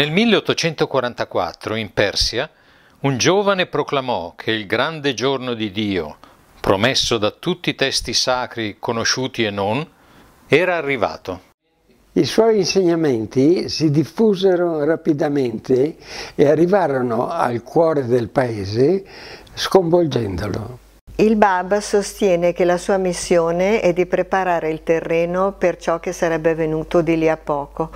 Nel 1844, in Persia, un giovane proclamò che il grande giorno di Dio, promesso da tutti i testi sacri conosciuti e non, era arrivato. I suoi insegnamenti si diffusero rapidamente e arrivarono al cuore del paese sconvolgendolo. Il Bab sostiene che la sua missione è di preparare il terreno per ciò che sarebbe venuto di lì a poco,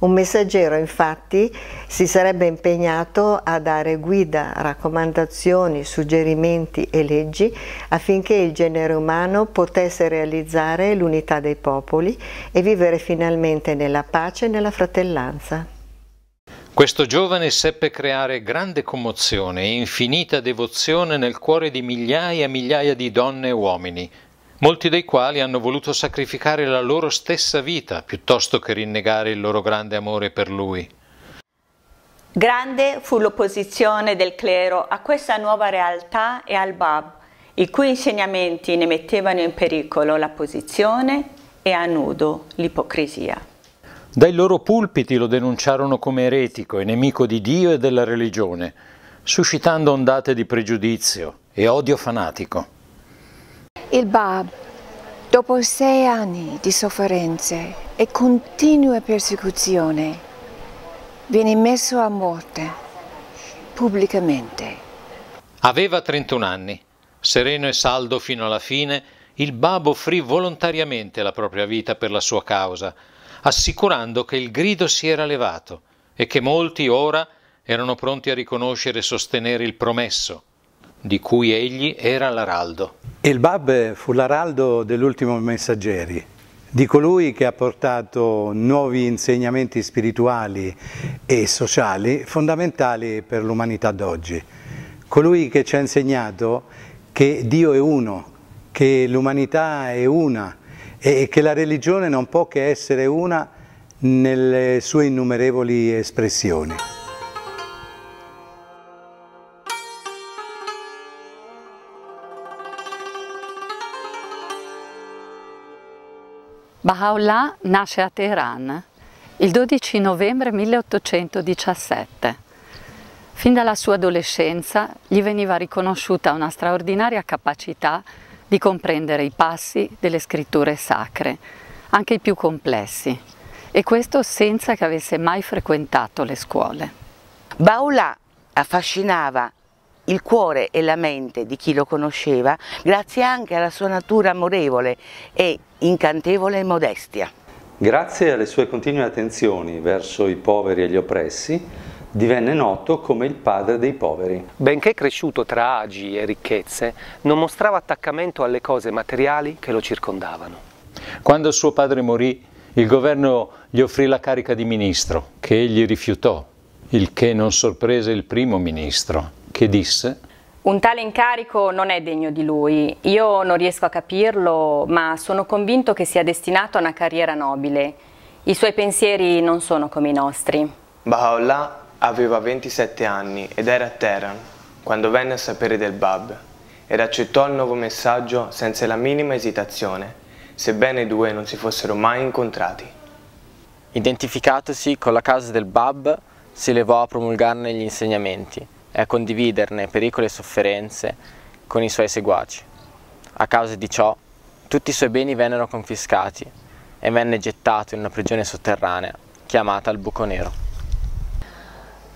un messaggero infatti si sarebbe impegnato a dare guida, raccomandazioni, suggerimenti e leggi affinché il genere umano potesse realizzare l'unità dei popoli e vivere finalmente nella pace e nella fratellanza. Questo giovane seppe creare grande commozione e infinita devozione nel cuore di migliaia e migliaia di donne e uomini, molti dei quali hanno voluto sacrificare la loro stessa vita piuttosto che rinnegare il loro grande amore per lui. Grande fu l'opposizione del clero a questa nuova realtà e al Bab, i cui insegnamenti ne mettevano in pericolo la posizione e a nudo l'ipocrisia. Dai loro pulpiti lo denunciarono come eretico e nemico di Dio e della religione, suscitando ondate di pregiudizio e odio fanatico. Il Bab, dopo sei anni di sofferenze e continue persecuzioni, viene messo a morte pubblicamente. Aveva 31 anni. Sereno e saldo fino alla fine, il Bab offrì volontariamente la propria vita per la sua causa, assicurando che il grido si era levato e che molti ora erano pronti a riconoscere e sostenere il promesso, di cui egli era l'araldo. Il Bab fu l'araldo dell'ultimo messaggeri, di colui che ha portato nuovi insegnamenti spirituali e sociali fondamentali per l'umanità d'oggi. Colui che ci ha insegnato che Dio è uno, che l'umanità è una e che la religione non può che essere una nelle sue innumerevoli espressioni. Baha'u'llah nasce a Teheran il 12 novembre 1817. Fin dalla sua adolescenza gli veniva riconosciuta una straordinaria capacità di comprendere i passi delle scritture sacre, anche i più complessi, e questo senza che avesse mai frequentato le scuole. Baha'u'llah affascinava il cuore e la mente di chi lo conosceva grazie anche alla sua natura amorevole e incantevole modestia. Grazie alle sue continue attenzioni verso i poveri e gli oppressi, divenne noto come il padre dei poveri. Benché cresciuto tra agi e ricchezze, non mostrava attaccamento alle cose materiali che lo circondavano. Quando suo padre morì, il governo gli offrì la carica di ministro, che egli rifiutò, il che non sorprese il primo ministro che disse un tale incarico non è degno di lui, io non riesco a capirlo, ma sono convinto che sia destinato a una carriera nobile. I suoi pensieri non sono come i nostri. Baha'u'llah aveva 27 anni ed era a Teheran quando venne a sapere del Bab ed accettò il nuovo messaggio senza la minima esitazione, sebbene i due non si fossero mai incontrati. Identificatosi con la casa del Bab, si levò a promulgarne gli insegnamenti e a condividerne pericoli e sofferenze con i suoi seguaci. A causa di ciò, tutti i suoi beni vennero confiscati e venne gettato in una prigione sotterranea chiamata il Buco Nero.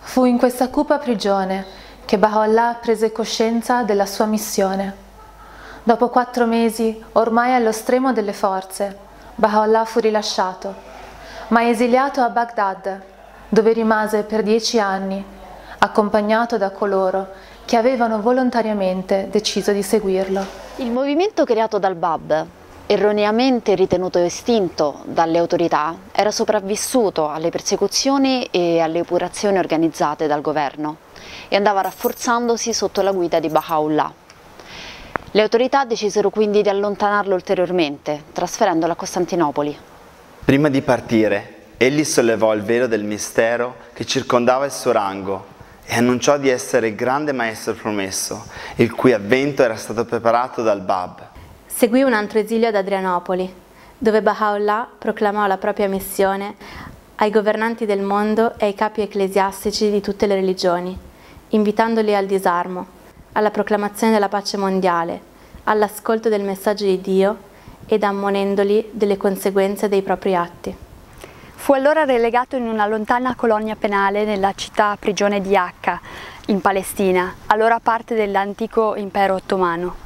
Fu in questa cupa prigione che Baha'u'llah prese coscienza della sua missione. Dopo quattro mesi, ormai allo stremo delle forze, Baha'u'llah fu rilasciato, ma esiliato a Baghdad, dove rimase per dieci anni accompagnato da coloro che avevano volontariamente deciso di seguirlo. Il movimento creato dal Bab, erroneamente ritenuto estinto dalle autorità, era sopravvissuto alle persecuzioni e alle operazioni organizzate dal governo e andava rafforzandosi sotto la guida di Baha'u'llah. Le autorità decisero quindi di allontanarlo ulteriormente, trasferendolo a Costantinopoli. Prima di partire, egli sollevò il velo del mistero che circondava il suo rango e annunciò di essere il grande maestro promesso, il cui avvento era stato preparato dal Bab. Seguì un altro esilio ad Adrianopoli, dove Baha'u'llah proclamò la propria missione ai governanti del mondo e ai capi ecclesiastici di tutte le religioni, invitandoli al disarmo, alla proclamazione della pace mondiale, all'ascolto del messaggio di Dio ed ammonendoli delle conseguenze dei propri atti. Fu allora relegato in una lontana colonia penale nella città prigione di Acca, in Palestina, allora parte dell'antico impero ottomano.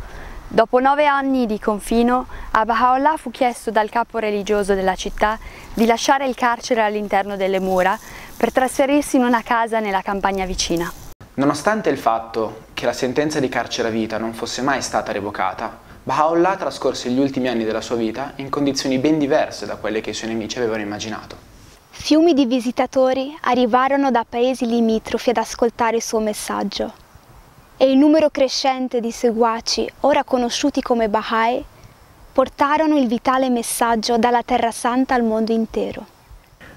Dopo nove anni di confino, a Baha'u'llah fu chiesto dal capo religioso della città di lasciare il carcere all'interno delle mura per trasferirsi in una casa nella campagna vicina. Nonostante il fatto che la sentenza di carcere a vita non fosse mai stata revocata, Baha'u'llah trascorse gli ultimi anni della sua vita in condizioni ben diverse da quelle che i suoi nemici avevano immaginato. Fiumi di visitatori arrivarono da paesi limitrofi ad ascoltare il suo messaggio e il numero crescente di seguaci, ora conosciuti come Baha'i, portarono il vitale messaggio dalla Terra Santa al mondo intero.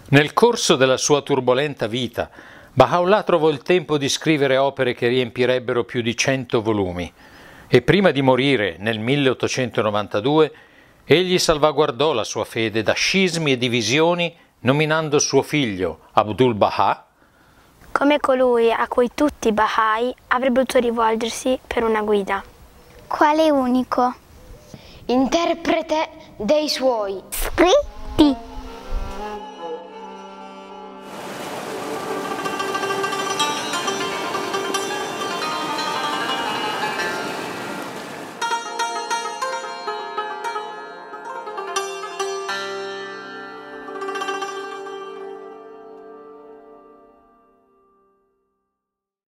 Nel corso della sua turbolenta vita, Baha'u'llah trovò il tempo di scrivere opere che riempirebbero più di cento volumi e prima di morire nel 1892 egli salvaguardò la sua fede da scismi e divisioni nominando suo figlio Abdul Baha come colui a cui tutti i Bahai avrebbero dovuto rivolgersi per una guida. Quale unico? Interprete dei suoi scritti.